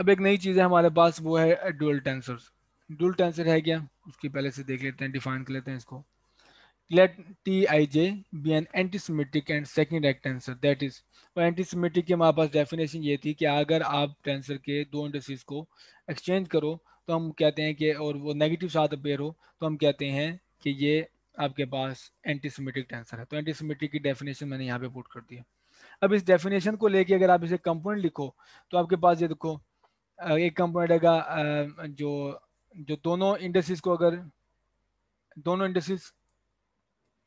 अब एक नई चीज़ है हमारे पास वो है डुअल टेंसर डुअल टेंसर है क्या उसकी पहले से देख लेते हैं डिफाइन कर लेते हैं इसको let T I J be an antisymmetric and second act tensor that is और एंटीसमेटिक की हमारे पास डेफिनेशन ये थी कि अगर आप टेंसर के दो इंडस्ट्रीज को एक्सचेंज करो तो हम कहते हैं कि और वो नेगेटिव साथ अपेयर हो तो हम कहते हैं कि ये आपके पास एंटीसमेटिक टेंसर है तो एंटीसमेटिक की डेफिनेशन मैंने यहाँ पे पुट कर दिया अब इस डेफिनेशन को लेके अगर आप इसे कंपोनेंट लिखो तो आपके पास ये देखो एक कंपोनेंट रहेगा जो जो दोनों इंडस्ट्रीज को अगर दोनों इंडस्ट्रीज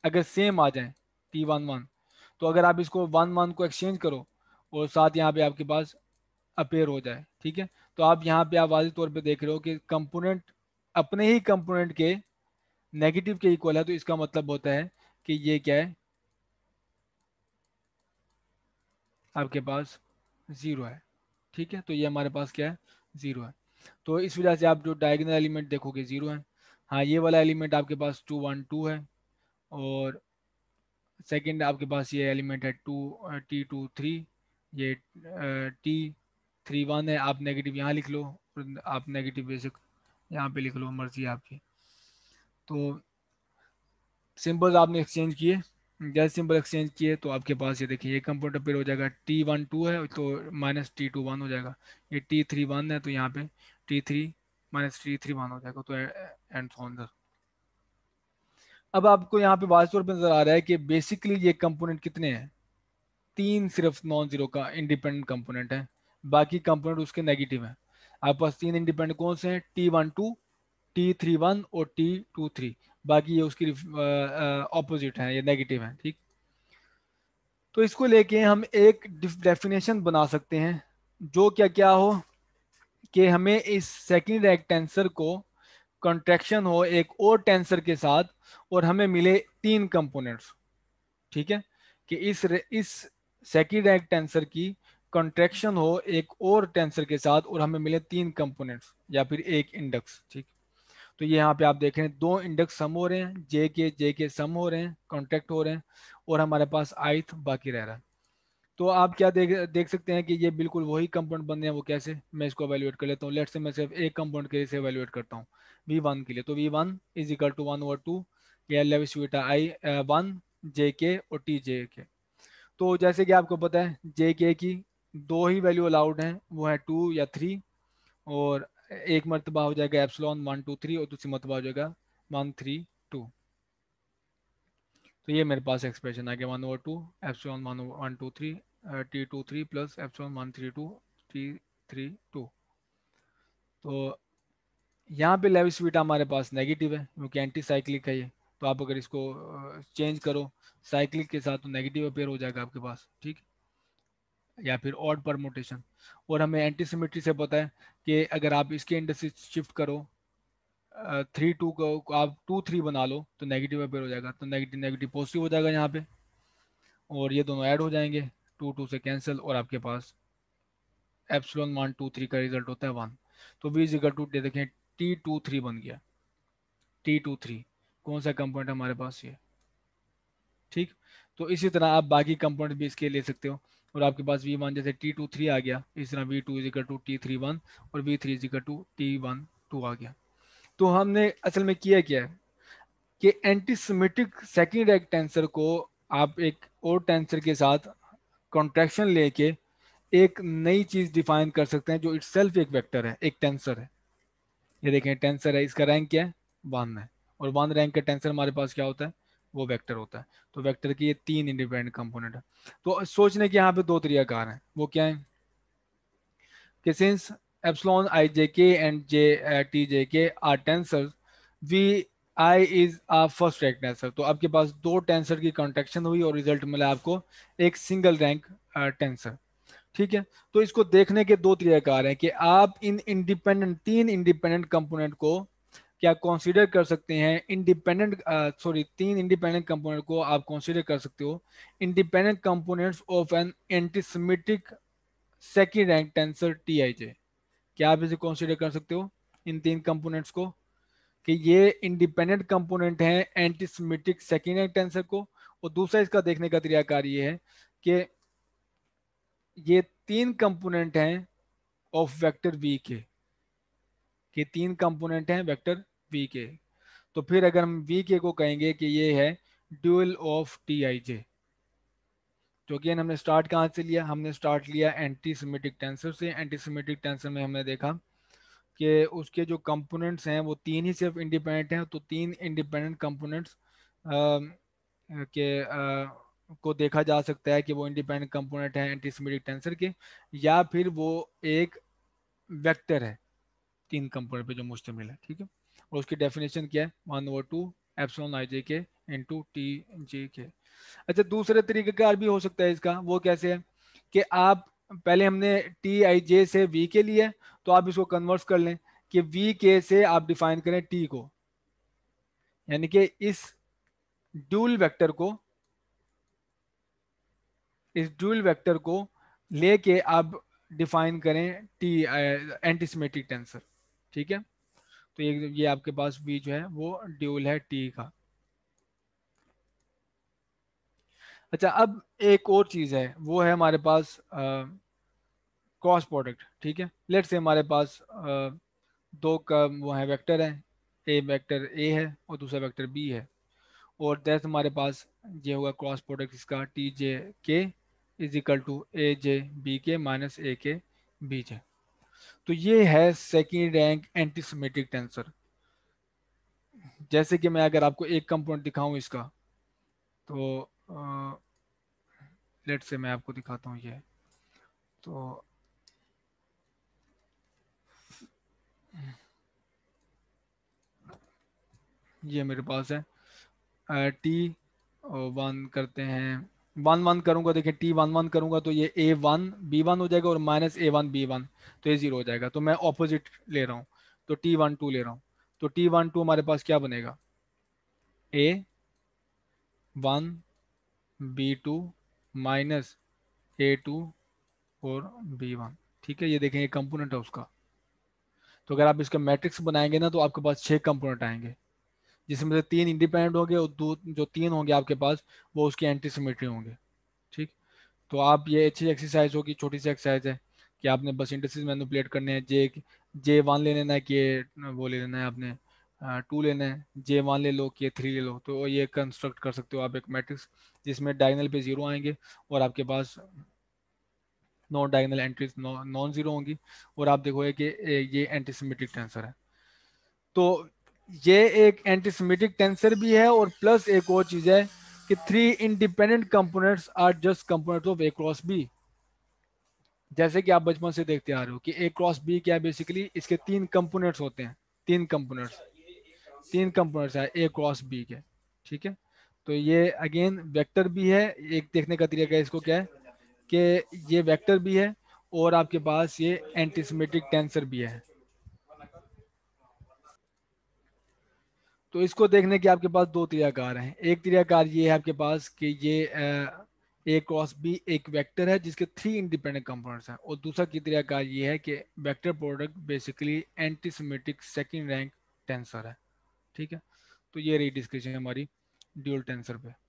अगर सेम आ जाए टी वन वन तो अगर आप इसको वन वन को एक्सचेंज करो और साथ यहाँ पे आपके पास अपेयर हो जाए ठीक है तो आप यहाँ पे आप वाजी तौर पे देख रहे हो कि कंपोनेंट अपने ही कंपोनेंट के नेगेटिव के इक्वल है तो इसका मतलब होता है कि ये क्या है आपके पास ज़ीरो है ठीक है तो ये हमारे पास क्या है ज़ीरो है तो इस वजह से आप जो डायगनल एलिमेंट देखोगे ज़ीरो है हाँ ये वाला एलिमेंट आपके पास टू वन टू है और सेकंड आपके पास ये एलिमेंट है टू टी टू थ्री ये टी थ्री वन है आप नेगेटिव यहाँ लिख लो आप नेगेटिव बेसिक यहाँ पे लिख लो मर्जी आपकी तो सिंबल्स आपने एक्सचेंज किए गैस सिंबल एक्सचेंज किए तो आपके पास ये देखिए ये कंप्यूटर पेयर हो जाएगा टी वन टू है तो माइनस टी टू वन हो जाएगा ये टी थ्री वन है तो यहाँ पे T three minus T three one हो जाएगा तो एंड सॉन्डर अब आपको यहाँ पे वास्तव पर नजर आ रहा है कि बेसिकली ये कंपोनेंट कितने हैं तीन सिर्फ नॉन जीरो का इंडिपेंडेंट कंपोनेंट है बाकी कंपोनेंट उसके नेगेटिव हैं आपके पास तीन इंडिपेंडेंट कौन से हैं T one two T three one और टी टू थ्री बाकी ये उसकी ऑपोजिट है ये नेगेटिव है ठीक तो इसको लेके हम एक डेफिनेशन बना सकते हैं जो क्या क्या हो कि हमें इस सेकेंड रैक टेंसर को कंट्रैक्शन हो एक और टेंसर के साथ और हमें मिले तीन कंपोनेंट्स ठीक है कि इस इस सेकेंड रैक टेंसर की कंट्रैक्शन हो एक और टेंसर के साथ और हमें मिले तीन कंपोनेंट्स या फिर एक इंडक्स ठीक तो ये यहाँ पे आप देख रहे हैं दो इंडेक्स सम हो रहे हैं जे के जे के सम हो रहे हैं कॉन्ट्रैक्ट हो रहे हैं और हमारे पास आइथ बाकी रह रहा है तो आप क्या देख देख सकते हैं कि ये बिल्कुल वही कंपाउंड बन रहे हैं वो कैसे मैं इसको एवेल्यूएट कर लेता हूँ लेट से मैं सिर्फ एक कंपाउंड के लिए एवेल्यूएट करता हूँ वी वन के लिए तो V one is equal to one over two या Levi Civita I one J K और टी जे के तो जैसे कि आपको पता है जे के की दो ही वैल्यू अलाउड हैं वो है टू या थ्री और एक मरतबा हो जाएगा एप्सलॉन वन टू थ्री और दूसरी मरतबा हो जाएगा वन थ्री टू तो ये मेरे पास एक्सप्रेशन आ गया one over two epsilon one one two three T two three plus epsilon one three two T three two तो यहाँ पे लेविस वीटा हमारे पास नेगेटिव है क्योंकि एंटी साइक्लिक है ये तो आप अगर इसको चेंज करो साइक्लिक के साथ तो नेगेटिव अपेयर हो जाएगा आपके पास ठीक है या फिर ऑड परमोटेशन और हमें एंटीसीमेट्री से पता है कि अगर आप इसके इंडेक्स शिफ्ट करो थ्री टू को आप टू थ्री बना लो तो नेगेटिव अपेयर हो जाएगा तो नेगेटिव नेगेटिव पॉजिटिव हो जाएगा यहाँ पे और ये दोनों ऐड हो जाएंगे टू टू से कैंसिल और आपके पास एप्सलॉन वन टू थ्री का रिजल्ट होता है वन तो वी जिगर टू दे देखें टी टू थ्री बन गया टी टू थ्री कौन सा कंपोनेंट हमारे पास ये ठीक तो इसी तरह आप बाकी कंपोनेंट भी इसके ले सकते हो और आपके पास वी वन जैसे टी टू थ्री आ गया इस तरह V two is equal two T three one और V three is equal two T one two आ गया तो हमने असल में किया क्या है कि एंटीसमेटिक सेकेंड एक टेंसर को आप एक और टेंसर के साथ कॉन्ट्रैक्शन लेके एक नई चीज़ डिफाइन कर सकते हैं जो सेल्फ एक वेक्टर है एक टेंसर है ये देखें टेंसर है इसका रैंक क्या है वन है और वन रैंक का टेंसर हमारे पास क्या होता है वो वेक्टर होता है तो वेक्टर की ये तीन इंडिपेंडेंट कंपोनेंट है तो सोचने के यहाँ पे दो तरीकाकार हैं वो क्या है कि सिंस एप्सलॉन आई जे के and J T J K R tensor V I is a first rank tensor तो आपके पास दो टेंसर की कॉन्ट्रेक्शन हुई और रिजल्ट मिला आपको एक सिंगल रैंक टेंसर ठीक है तो इसको देखने के दो तरीकाकार हैं कि आप इन इंडिपेंडेंट तीन इंडिपेंडेंट कंपोनेंट को क्या कंसीडर कर सकते हैं इंडिपेंडेंट सॉरी uh, तीन इंडिपेंडेंट कंपोनेंट को आप कंसीडर कर सकते हो independent components of an antisymmetric second rank tensor T I J क्या आप इसे कंसीडर कर सकते हो इन तीन कंपोनेंट्स को कि ये इंडिपेंडेंट कंपोनेंट हैं एंटीसमेटिक सेकेंड रैंक टेंसर को और दूसरा इसका देखने का तरीकाकार ये है कि ये तीन कंपोनेंट हैं ऑफ वेक्टर वी के ये तीन कंपोनेंट हैं वेक्टर पी के तो फिर अगर हम वी के को कहेंगे कि ये है dual of T I J तो अगेन हमने स्टार्ट कहाँ से लिया हमने स्टार्ट लिया एंटी एंटीसीमेटिक टेंसर से एंटी एंटीसीमेटिक टेंसर में हमने देखा कि उसके जो कंपोनेंट्स हैं वो तीन ही सिर्फ इंडिपेंडेंट हैं तो तीन इंडिपेंडेंट कंपोनेंट्स के आ, को देखा जा सकता है कि वो इंडिपेंडेंट कंपोनेंट है एंटी एंटीसीमेटिक टेंसर के या फिर वो एक वेक्टर है तीन कंपोनेंट पे जो मुश्तमिल है ठीक है और उसकी डेफिनेशन क्या है one over two epsilon I J K in to T J के अच्छा दूसरे तरीके का भी हो सकता है इसका वो कैसे है कि आप पहले हमने टी आई जे से वी के लिए तो आप इसको कन्वर्स कर लें कि वी के से आप डिफाइन करें टी को यानी कि इस ड्यूल वेक्टर को इस ड्यूल वेक्टर को लेके आप डिफाइन करें टी एंटीसीमेटिक टेंसर ठीक है तो ये ये आपके पास v जो है वो ड्यूल है टी का अच्छा अब एक और चीज़ है वो है हमारे पास क्रॉस प्रोडक्ट ठीक है लेट से हमारे पास आ, दो का वो है वेक्टर है ए वेक्टर ए है और दूसरा वेक्टर बी है और दैस हमारे पास ये होगा क्रॉस प्रोडक्ट इसका T J K is equal to A J B K minus A K B जे तो ये है सेकेंड रैंक एंटीसमेटिक टेंसर जैसे कि मैं अगर आपको एक कंपोनेंट दिखाऊं इसका तो लेट से मैं आपको दिखाता हूं ये तो ये मेरे पास है टी वन करते हैं वन वन करूंगा देखिए टी वन वन करूंगा तो ये ए वन बी वन हो जाएगा और minus A one B one तो ये जीरो हो जाएगा तो मैं ऑपोजिट ले रहा हूँ तो टी वन टू ले रहा हूँ तो टी वन टू हमारे पास क्या बनेगा A one B two minus A two और बी वन ठीक है ये देखें ये कंपोनेंट है उसका तो अगर आप इसका मैट्रिक्स बनाएंगे ना तो आपके पास छः कंपोनेंट आएंगे जिसमें से तीन इंडिपेंडेंट होंगे और दो जो तीन होंगे आपके पास वो उसकी एंटी सिमेट्री होंगे ठीक तो आप ये अच्छी एक्सरसाइज होगी छोटी सी एक्सरसाइज है कि आपने बस इंडस्ट्रीज मैनुपलेट करने हैं जे जे वन ले लेना है कि वो ले लेना है आपने टू लेना है जे वन ले लो के थ्री ले लो तो ये कंस्ट्रक्ट कर सकते हो आप एक मैट्रिक्स जिसमें डायगनल पे जीरो आएंगे और आपके पास non diagonal entries non zero होंगी और आप देखोगे कि ये एंटीसीमेट्रिक टेंसर है तो ये एक एंटीसमेटिक टेंसर भी है और प्लस एक और चीज़ है कि three independent components are just components of A cross B जैसे कि आप बचपन से देखते आ रहे हो कि ए क्रॉस बी क्या बेसिकली इसके तीन कंपोनेंट्स होते हैं तीन कंपोनेंट्स तीन कंपोनेंट्स है ए क्रॉस बी के ठीक है तो ये अगेन वेक्टर भी है एक देखने का तरीका इसको क्या है कि ये वेक्टर भी है और आपके पास ये एंटीसमेटिक टेंसर भी है तो इसको देखने के आपके पास दो त्रियाकार हैं एक त्रियाकार ये है आपके पास कि ये ए क्रॉस बी एक वेक्टर है जिसके थ्री इंडिपेंडेंट कंपोनेंट्स हैं और दूसरा की त्रियाकार ये है कि vector product basically antisymmetric second rank tensor है ठीक है तो ये रही डिस्क्रिप्शन हमारी ड्यूल टेंसर पे